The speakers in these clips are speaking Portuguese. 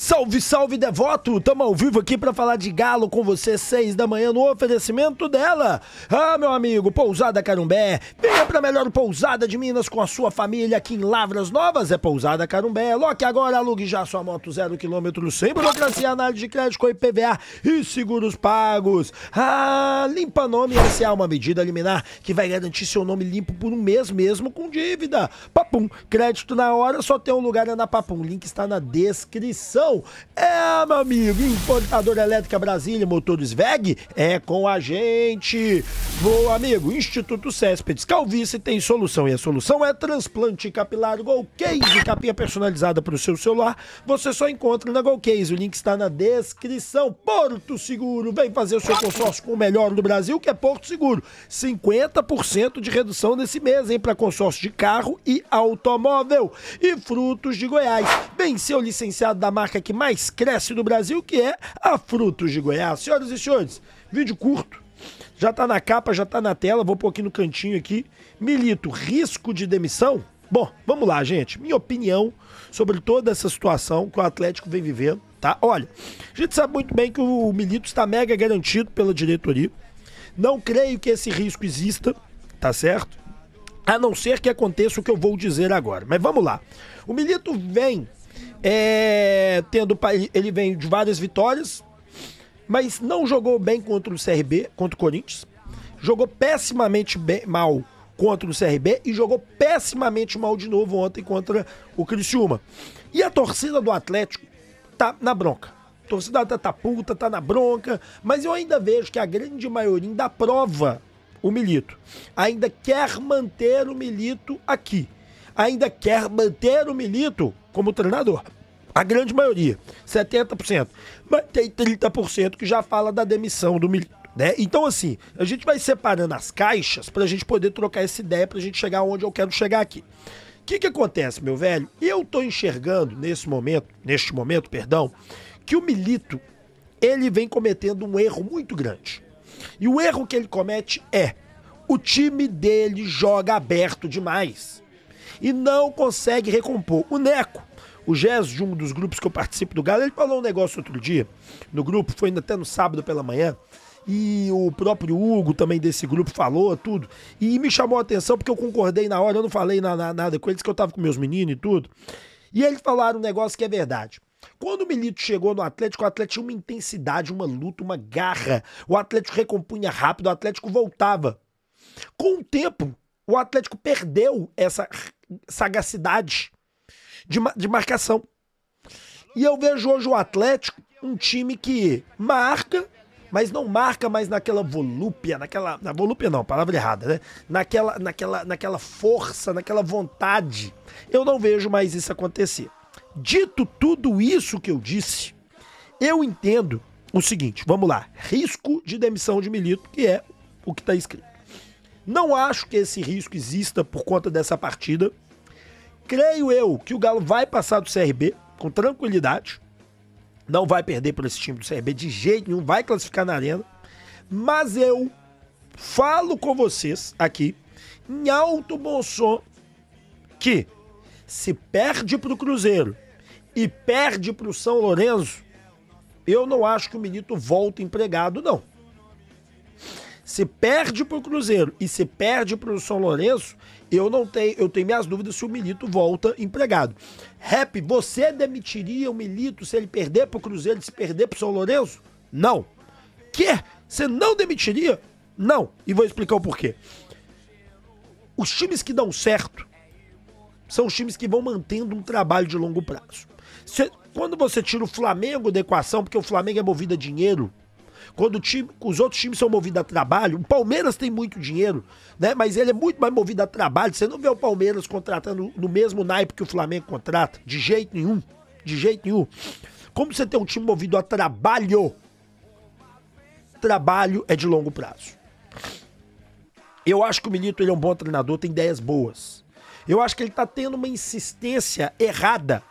Salve, salve, devoto! Tamo ao vivo aqui para falar de galo com você, seis da manhã, no oferecimento dela. Ah, meu amigo, Pousada Carumbé. Venha pra melhor pousada de Minas com a sua família aqui em Lavras Novas. É Pousada Carumbé. Loque agora, alugue já sua moto zero quilômetro, sem burocracia, análise de crédito com IPVA e seguros pagos. Ah, limpa nome essa é uma medida liminar que vai garantir seu nome limpo por um mês mesmo com dívida. Papum, crédito na hora, só tem um lugar é na Papum. link está na descrição. É, meu amigo, importadora elétrica Brasília, motores VEG, é com a gente. Bom, amigo, Instituto Céspedes, calvície tem solução e a solução é transplante capilar Golcase, capinha personalizada para o seu celular. Você só encontra na Golcase, o link está na descrição. Porto Seguro, vem fazer o seu consórcio com o melhor do Brasil, que é Porto Seguro. 50% de redução nesse mês, hein, para consórcio de carro e automóvel. E Frutos de Goiás, Vem seu licenciado da marca marca que mais cresce no Brasil, que é a Frutos de Goiás. Senhoras e senhores, vídeo curto. Já está na capa, já está na tela, vou pôr aqui no cantinho aqui. Milito, risco de demissão? Bom, vamos lá, gente. Minha opinião sobre toda essa situação que o Atlético vem vivendo, tá? Olha, a gente sabe muito bem que o Milito está mega garantido pela diretoria. Não creio que esse risco exista, tá certo? A não ser que aconteça o que eu vou dizer agora. Mas vamos lá. O Milito vem é, tendo ele vem de várias vitórias, mas não jogou bem contra o CRB, contra o Corinthians. Jogou pessimamente bem, mal contra o CRB e jogou pessimamente mal de novo ontem contra o Criciúma. E a torcida do Atlético tá na bronca. A torcida tá, tá puta, tá na bronca, mas eu ainda vejo que a grande maioria ainda prova o Milito. Ainda quer manter o Milito aqui ainda quer manter o Milito como treinador. A grande maioria, 70%. Mas tem 30% que já fala da demissão do Milito. Né? Então, assim, a gente vai separando as caixas para a gente poder trocar essa ideia, para a gente chegar onde eu quero chegar aqui. O que, que acontece, meu velho? Eu estou enxergando nesse momento, neste momento, perdão, que o Milito ele vem cometendo um erro muito grande. E o erro que ele comete é o time dele joga aberto demais e não consegue recompor. O Neco, o Gesso de um dos grupos que eu participo do Galo, ele falou um negócio outro dia no grupo, foi até no sábado pela manhã, e o próprio Hugo também desse grupo falou tudo. E me chamou a atenção porque eu concordei na hora, eu não falei na, na, nada com eles, que eu tava com meus meninos e tudo. E eles falaram um negócio que é verdade. Quando o Milito chegou no Atlético, o Atlético tinha uma intensidade, uma luta, uma garra. O Atlético recompunha rápido, o Atlético voltava. Com o tempo, o Atlético perdeu essa sagacidade de, de marcação. E eu vejo hoje o Atlético um time que marca, mas não marca mais naquela volúpia, naquela. Na volúpia não, palavra errada, né? Naquela, naquela, naquela força, naquela vontade. Eu não vejo mais isso acontecer. Dito tudo isso que eu disse, eu entendo o seguinte, vamos lá, risco de demissão de Milito, que é o que está escrito. Não acho que esse risco exista por conta dessa partida. Creio eu que o Galo vai passar do CRB com tranquilidade. Não vai perder para esse time do CRB de jeito nenhum, vai classificar na arena. Mas eu falo com vocês aqui, em alto bom som, que se perde para o Cruzeiro e perde para o São Lourenço, eu não acho que o Milito volta empregado, não. Se perde para o Cruzeiro e se perde para o São Lourenço, eu não tenho, eu tenho minhas dúvidas se o Milito volta empregado. Rap, você demitiria o Milito se ele perder para o Cruzeiro e se perder para o São Lourenço? Não. Quê? Você não demitiria? Não. E vou explicar o porquê. Os times que dão certo são os times que vão mantendo um trabalho de longo prazo. Cê, quando você tira o Flamengo da equação, porque o Flamengo é movido a dinheiro, quando time, os outros times são movidos a trabalho, o Palmeiras tem muito dinheiro, né? Mas ele é muito mais movido a trabalho. Você não vê o Palmeiras contratando no mesmo naipe que o Flamengo contrata, de jeito nenhum, de jeito nenhum. Como você tem um time movido a trabalho? Trabalho é de longo prazo. Eu acho que o Milito ele é um bom treinador, tem ideias boas. Eu acho que ele tá tendo uma insistência errada,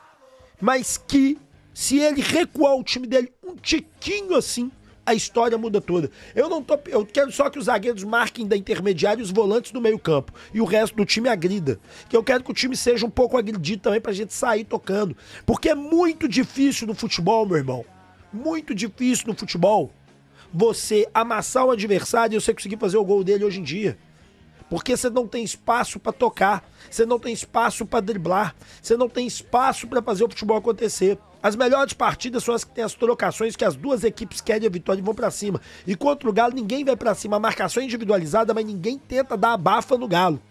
mas que se ele recuar o time dele um tiquinho assim, a história muda toda. Eu não tô, eu quero só que os zagueiros marquem da intermediária os volantes do meio-campo e o resto do time agrida. Que eu quero que o time seja um pouco agredido também pra gente sair tocando, porque é muito difícil no futebol, meu irmão. Muito difícil no futebol você amassar o adversário e você conseguir fazer o gol dele hoje em dia. Porque você não tem espaço para tocar, você não tem espaço para driblar, você não tem espaço para fazer o futebol acontecer. As melhores partidas são as que têm as trocações que as duas equipes querem a vitória e vão para cima. E contra o Galo, ninguém vai para cima. A marcação é individualizada, mas ninguém tenta dar a bafa no Galo.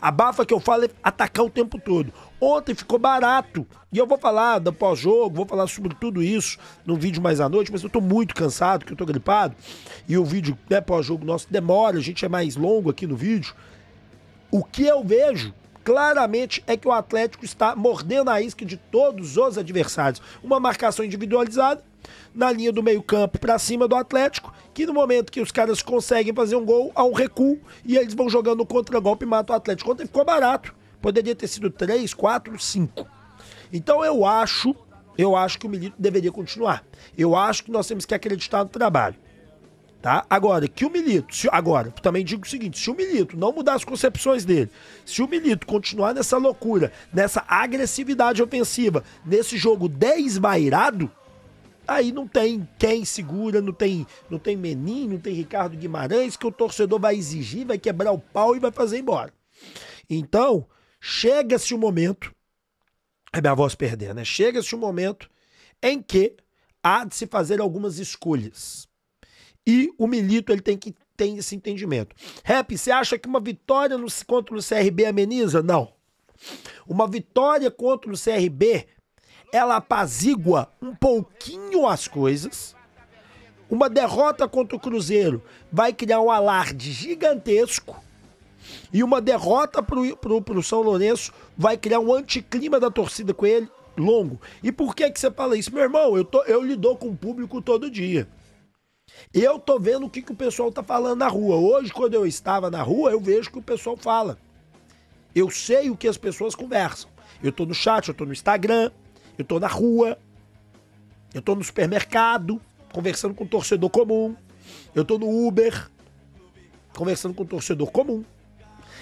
a bafa que eu falo é atacar o tempo todo. Ontem ficou barato. E eu vou falar do pós-jogo, vou falar sobre tudo isso num vídeo mais à noite, mas eu tô muito cansado, que eu tô gripado. E o vídeo né, pós-jogo nosso demora, a gente é mais longo aqui no vídeo. O que eu vejo claramente é que o Atlético está mordendo a isca de todos os adversários. Uma marcação individualizada na linha do meio-campo para cima do Atlético, que no momento que os caras conseguem fazer um gol, há um recuo e eles vão jogando um contra-golpe e matam o Atlético. Ontem ficou barato. Poderia ter sido 3, 4, 5. Então eu acho, eu acho que o Milito deveria continuar. Eu acho que nós temos que acreditar no trabalho. Tá? Agora, que o Milito, se, agora, também digo o seguinte: se o Milito não mudar as concepções dele, se o Milito continuar nessa loucura, nessa agressividade ofensiva, nesse jogo desvairado, aí não tem quem segura, não tem, não tem Menin, não tem Ricardo Guimarães, que o torcedor vai exigir, vai quebrar o pau e vai fazer embora. Então, chega-se o momento. É minha voz perder, né? Chega-se o momento em que há de se fazer algumas escolhas e o Milito ele tem que ter esse entendimento. Rap, você acha que uma vitória no, contra o CRB ameniza? Não. Uma vitória contra o CRB, ela apazigua um pouquinho as coisas. Uma derrota contra o Cruzeiro vai criar um alarde gigantesco. E uma derrota pro, pro, pro São Lourenço vai criar um anticlima da torcida com ele longo. E por que que você fala isso? Meu irmão, eu, tô, eu lido com o público todo dia. Eu tô vendo o que, que o pessoal tá falando na rua. Hoje, quando eu estava na rua, eu vejo o que o pessoal fala. Eu sei o que as pessoas conversam. Eu tô no chat, eu tô no Instagram, eu tô na rua, eu tô no supermercado, conversando com o torcedor comum. Eu tô no Uber, conversando com o torcedor comum.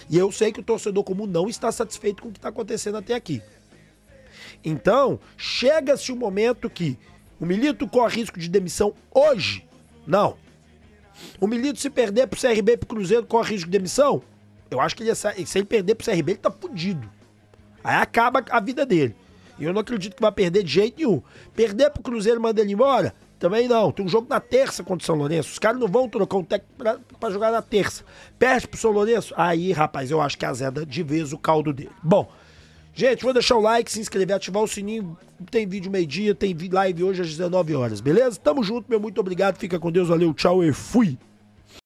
E eu sei que o torcedor comum não está satisfeito com o que está acontecendo até aqui. Então, chega-se o momento que o Milito corre risco de demissão hoje. Não. O Milito, se perder pro CRB e pro Cruzeiro, corre risco de demissão? Eu acho que ele, se ele perder pro CRB, ele tá fudido. Aí acaba a vida dele. E eu não acredito que vai perder de jeito nenhum. Perder pro Cruzeiro manda ele embora? Também não. Tem um jogo na terça contra o São Lourenço. Os caras não vão trocar um técnico pra, pra, jogar na terça. Perde pro São Lourenço? Aí, rapaz, eu acho que Zeda de vez o caldo dele. Bom, Gente, vou deixar o like, se inscrever, ativar o sininho. Tem vídeo meio-dia, tem live hoje às 19 horas, beleza? Tamo junto, meu muito obrigado. Fica com Deus, valeu, tchau e fui.